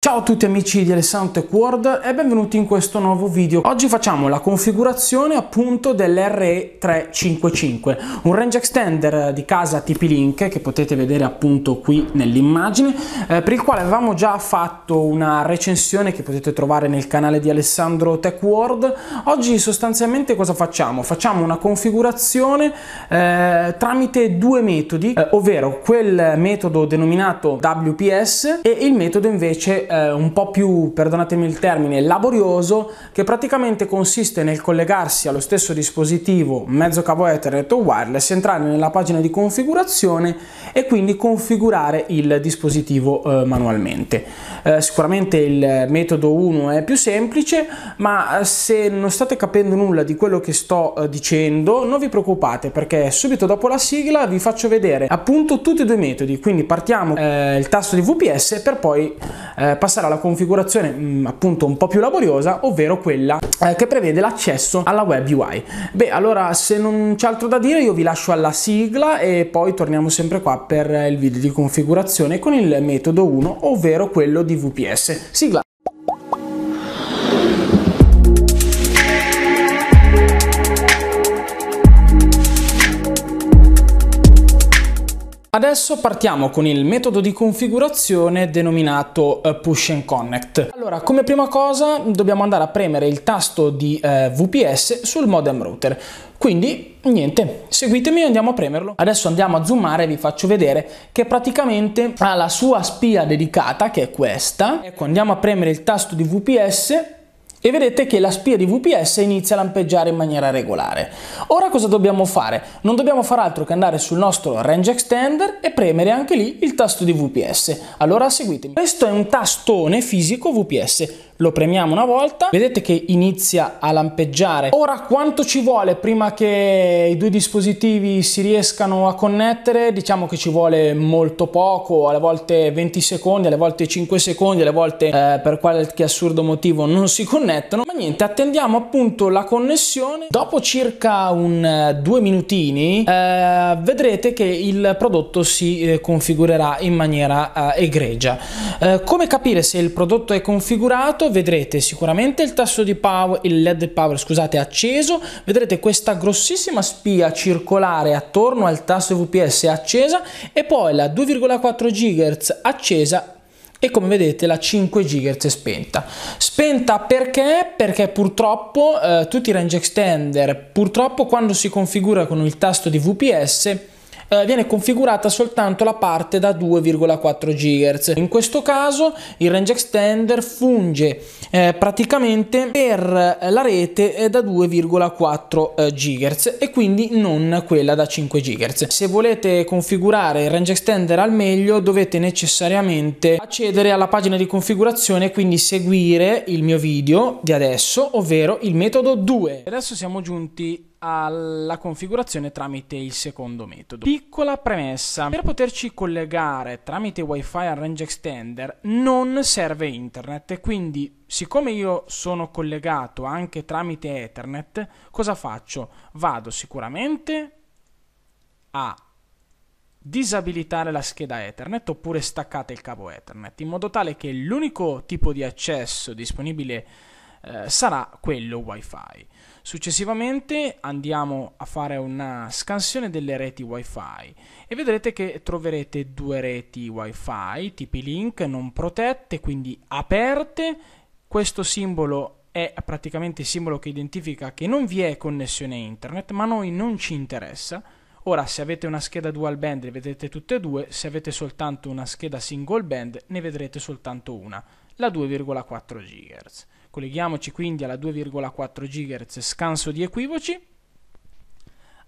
Ciao a tutti amici di Alessandro Tech World e benvenuti in questo nuovo video. Oggi facciamo la configurazione appunto dell'RE355, un range extender di casa TP-Link che potete vedere appunto qui nell'immagine, eh, per il quale avevamo già fatto una recensione che potete trovare nel canale di Alessandro Tech World. Oggi sostanzialmente cosa facciamo? Facciamo una configurazione eh, tramite due metodi, eh, ovvero quel metodo denominato WPS e il metodo invece eh, un po' più, perdonatemi il termine, laborioso che praticamente consiste nel collegarsi allo stesso dispositivo mezzo cavo Ethernet o wireless, entrare nella pagina di configurazione e quindi configurare il dispositivo eh, manualmente. Eh, sicuramente il metodo 1 è più semplice, ma eh, se non state capendo nulla di quello che sto eh, dicendo, non vi preoccupate perché subito dopo la sigla vi faccio vedere appunto tutti e due i metodi, quindi partiamo eh, il tasto di VPS per poi eh, passare alla configurazione mh, mm, appunto un po' più laboriosa, ovvero quella eh, che prevede l'accesso alla web UI. Beh, allora se non c'è altro da dire io vi lascio alla sigla e poi torniamo sempre qua per il video di configurazione con il metodo 1, ovvero quello di VPS. Sigla! Adesso partiamo con il metodo di configurazione denominato eh, Push and Connect. Allora, come prima cosa dobbiamo andare a premere il tasto di eh, VPS sul modem router. Quindi, niente, seguitemi e andiamo a premerlo. Adesso andiamo a zoomare e vi faccio vedere che praticamente ha la sua spia dedicata, che è questa. Ecco, andiamo a premere il tasto di VPS e vedete che la spia di VPS inizia a lampeggiare in maniera regolare. Ora cosa dobbiamo fare? Non dobbiamo far altro che andare sul nostro range extender e premere anche lì il tasto di VPS. Allora seguitemi. Questo è un tastone fisico VPS lo premiamo una volta vedete che inizia a lampeggiare ora quanto ci vuole prima che i due dispositivi si riescano a connettere diciamo che ci vuole molto poco alle volte 20 secondi alle volte 5 secondi alle volte eh, per qualche assurdo motivo non si connettono ma niente attendiamo appunto la connessione dopo circa un eh, due minutini eh, vedrete che il prodotto si eh, configurerà in maniera eh, egregia eh, come capire se il prodotto è configurato vedrete sicuramente il tasso di power, il led power scusate acceso, vedrete questa grossissima spia circolare attorno al tasto VPS accesa e poi la 2,4 GHz accesa e come vedete la 5 GHz è spenta. Spenta perché? Perché purtroppo eh, tutti i range extender, purtroppo quando si configura con il tasto di VPS eh, viene configurata soltanto la parte da 2,4 GHz. In questo caso il range extender funge eh, praticamente per la rete eh, da 2,4 eh, GHz e quindi non quella da 5 GHz. Se volete configurare il range extender al meglio dovete necessariamente accedere alla pagina di configurazione e quindi seguire il mio video di adesso, ovvero il metodo 2. Adesso siamo giunti alla configurazione tramite il secondo metodo. Piccola premessa, per poterci collegare tramite wifi al range extender non serve internet quindi siccome io sono collegato anche tramite ethernet cosa faccio? Vado sicuramente a disabilitare la scheda Ethernet oppure staccate il cavo Ethernet in modo tale che l'unico tipo di accesso disponibile eh, sarà quello wifi. Successivamente andiamo a fare una scansione delle reti wifi e vedrete che troverete due reti wifi TP-Link non protette, quindi aperte. Questo simbolo è praticamente il simbolo che identifica che non vi è connessione internet, ma a noi non ci interessa. Ora, se avete una scheda dual band le vedrete tutte e due, se avete soltanto una scheda single band ne vedrete soltanto una, la 2,4 GHz. Colleghiamoci quindi alla 2,4 GHz, scanso di equivoci.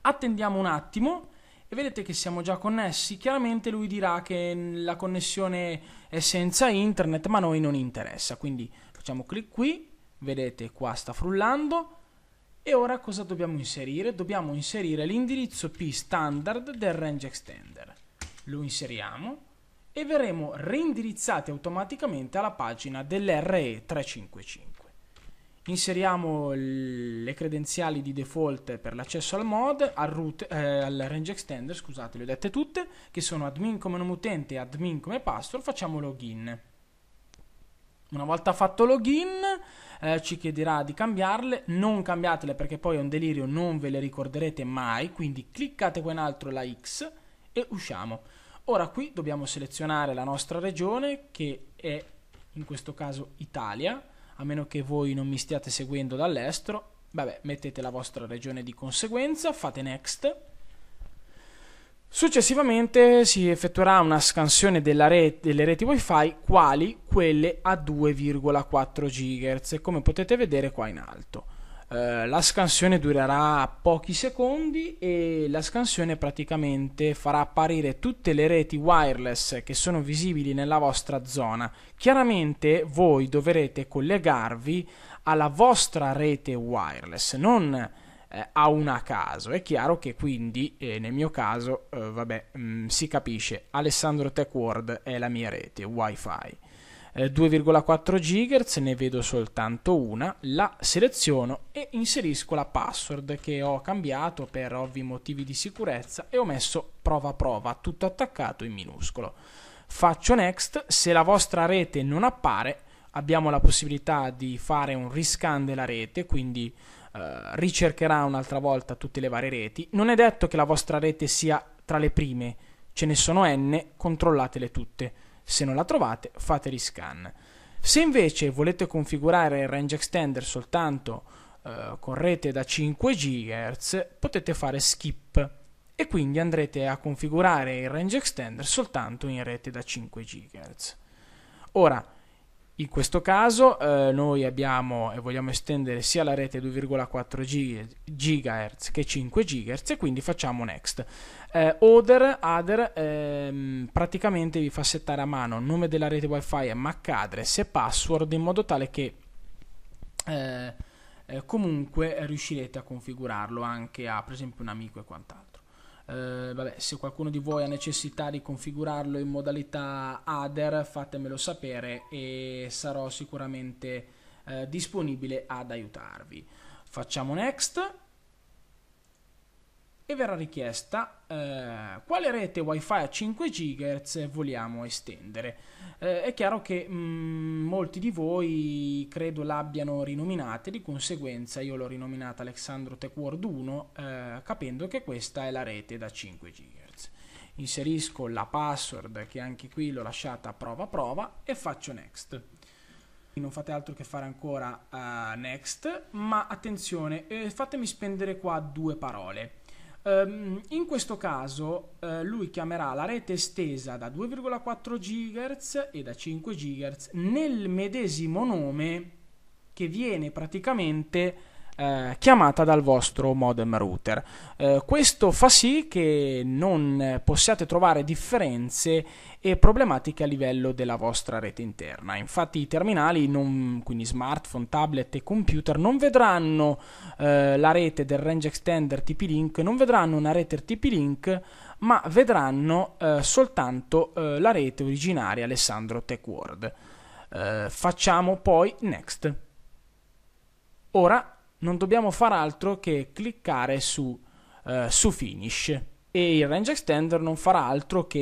Attendiamo un attimo e vedete che siamo già connessi. Chiaramente lui dirà che la connessione è senza internet, ma a noi non interessa. Quindi facciamo clic qui, vedete qua sta frullando. E ora cosa dobbiamo inserire? Dobbiamo inserire l'indirizzo P standard del range extender. Lo inseriamo e verremo reindirizzati automaticamente alla pagina dell'RE355 inseriamo le credenziali di default per l'accesso al mod, al, root, eh, al range extender, scusate, le ho dette tutte, che sono admin come nome utente e admin come password, facciamo login. Una volta fatto login eh, ci chiederà di cambiarle, non cambiatele perché poi è un delirio, non ve le ricorderete mai, quindi cliccate qua in alto la X e usciamo. Ora qui dobbiamo selezionare la nostra regione che è in questo caso Italia, a meno che voi non mi stiate seguendo dall'estero, vabbè, mettete la vostra regione di conseguenza, fate next. Successivamente si effettuerà una scansione rete, delle reti wifi quali quelle a 2,4 GHz come potete vedere qua in alto. Eh, la scansione durerà pochi secondi e la scansione praticamente farà apparire tutte le reti wireless che sono visibili nella vostra zona. Chiaramente voi dovrete collegarvi alla vostra rete wireless, non eh, a una a caso. È chiaro che quindi eh, nel mio caso, eh, vabbè, mh, mm, si capisce, Alessandro Tech World è la mia rete, wifi. 2,4 eh, GHz, ne vedo soltanto una, la seleziono e inserisco la password che ho cambiato per ovvi motivi di sicurezza e ho messo prova prova, tutto attaccato in minuscolo. Faccio next, se la vostra rete non appare abbiamo la possibilità di fare un riscan della rete, quindi eh, ricercherà un'altra volta tutte le varie reti. Non è detto che la vostra rete sia tra le prime, ce ne sono n, controllatele tutte. Se non la trovate, fate riscan. Se invece volete configurare il range extender soltanto eh, con rete da 5 GHz, potete fare skip e quindi andrete a configurare il range extender soltanto in rete da 5 GHz. Ora, in questo caso eh, noi abbiamo e vogliamo estendere sia la rete 2,4 GHz che 5 GHz e quindi facciamo next. Eh, other, other ehm, praticamente vi fa settare a mano nome della rete wifi e MAC address e password in modo tale che eh, eh, comunque riuscirete a configurarlo anche a per esempio un amico e quant'altro. Eh, vabbè, se qualcuno di voi ha necessità di configurarlo in modalità ADER fatemelo sapere e sarò sicuramente eh, disponibile ad aiutarvi. Facciamo next e verrà richiesta eh, quale rete wifi a 5 GHz vogliamo estendere. Eh, è chiaro che mh, mm, molti di voi credo l'abbiano rinominata, di conseguenza io l'ho rinominata Alexandro Tech World 1 eh, capendo che questa è la rete da 5 GHz. Inserisco la password che anche qui l'ho lasciata prova prova e faccio next non fate altro che fare ancora uh, next, ma attenzione, eh, fatemi spendere qua due parole. Um, in questo caso uh, lui chiamerà la rete estesa da 2,4 GHz e da 5 GHz nel medesimo nome che viene praticamente eh, chiamata dal vostro modem router. Eh, questo fa sì che non possiate trovare differenze e problematiche a livello della vostra rete interna. Infatti i terminali, non, quindi smartphone, tablet e computer, non vedranno eh, la rete del range extender TP-Link, non vedranno una rete TP-Link, ma vedranno eh, soltanto eh, la rete originaria Alessandro Tech World. Eh, facciamo poi next. Ora non dobbiamo far altro che cliccare su, eh, su Finish e il range extender non farà altro che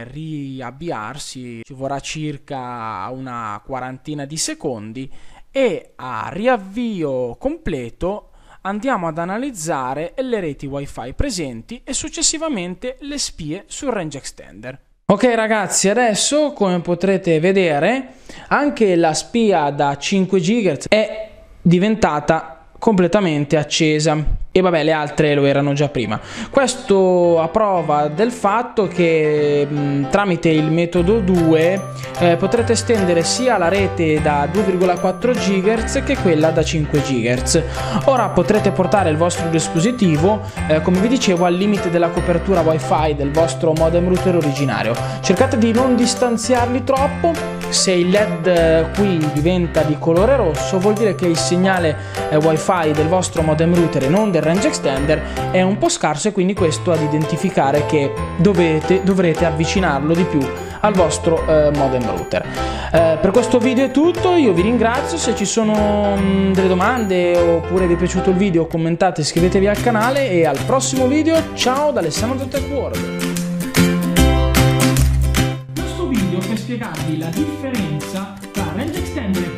eh, riavviarsi, ci vorrà circa una quarantina di secondi e a riavvio completo andiamo ad analizzare le reti wifi presenti e successivamente le spie sul range extender. Ok ragazzi, adesso come potrete vedere anche la spia da 5 GHz è diventata completamente accesa e vabbè le altre lo erano già prima questo a prova del fatto che mh, mm, tramite il metodo 2 eh, potrete estendere sia la rete da 2,4 GHz che quella da 5 GHz ora potrete portare il vostro dispositivo eh, come vi dicevo al limite della copertura wifi del vostro modem router originario cercate di non distanziarli troppo se il LED eh, qui diventa di colore rosso vuol dire che il segnale eh, wifi del vostro modem router e non del range extender è un po' scarso e quindi questo ad identificare che dovete, dovrete avvicinarlo di più al vostro eh, modem router. Eh, per questo video è tutto, io vi ringrazio, se ci sono mh, mm, delle domande oppure vi è piaciuto il video commentate, iscrivetevi al canale e al prossimo video, ciao da Alessandro Tech World! spiegarvi la differenza tra range extender